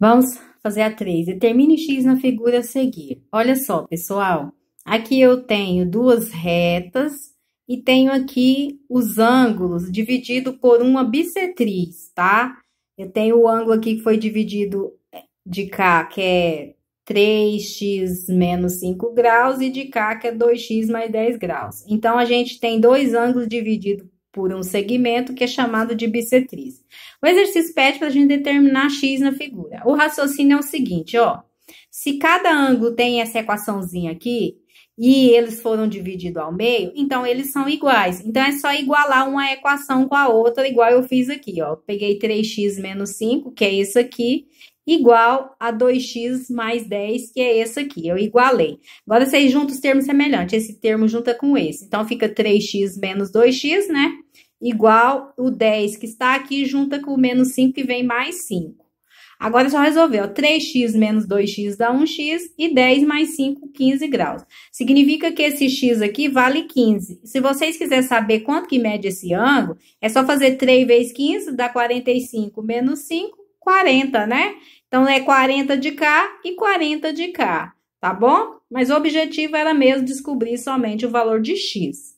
Vamos fazer a 3. Determine x na figura a seguir. Olha só, pessoal. Aqui eu tenho duas retas e tenho aqui os ângulos dividido por uma bissetriz, tá? Eu tenho o ângulo aqui que foi dividido é, de cá, que é 3x menos 5 graus, e de cá, que é 2x mais 10 graus. Então, a gente tem dois ângulos divididos por um segmento que é chamado de bissetriz. O exercício pede para a gente determinar x na figura. O raciocínio é o seguinte, ó. Se cada ângulo tem essa equaçãozinha aqui e eles foram divididos ao meio, então eles são iguais. Então é só igualar uma equação com a outra, igual eu fiz aqui, ó. Peguei 3x menos 5, que é isso aqui, igual a 2x mais 10, que é esse aqui, eu igualei. Agora vocês juntam os termos semelhantes, esse termo junta com esse. Então fica 3x menos 2x, né? Igual o 10 que está aqui, junta com o menos 5 que vem mais 5. Agora é só resolver, ó, 3x menos 2x dá 1x e 10 mais 5, 15 graus. Significa que esse x aqui vale 15. Se vocês quiserem saber quanto que mede esse ângulo, é só fazer 3 vezes 15, dá 45 menos 5, 40, né? Então é 40 de cá e 40 de cá, tá bom? Mas o objetivo era mesmo descobrir somente o valor de x.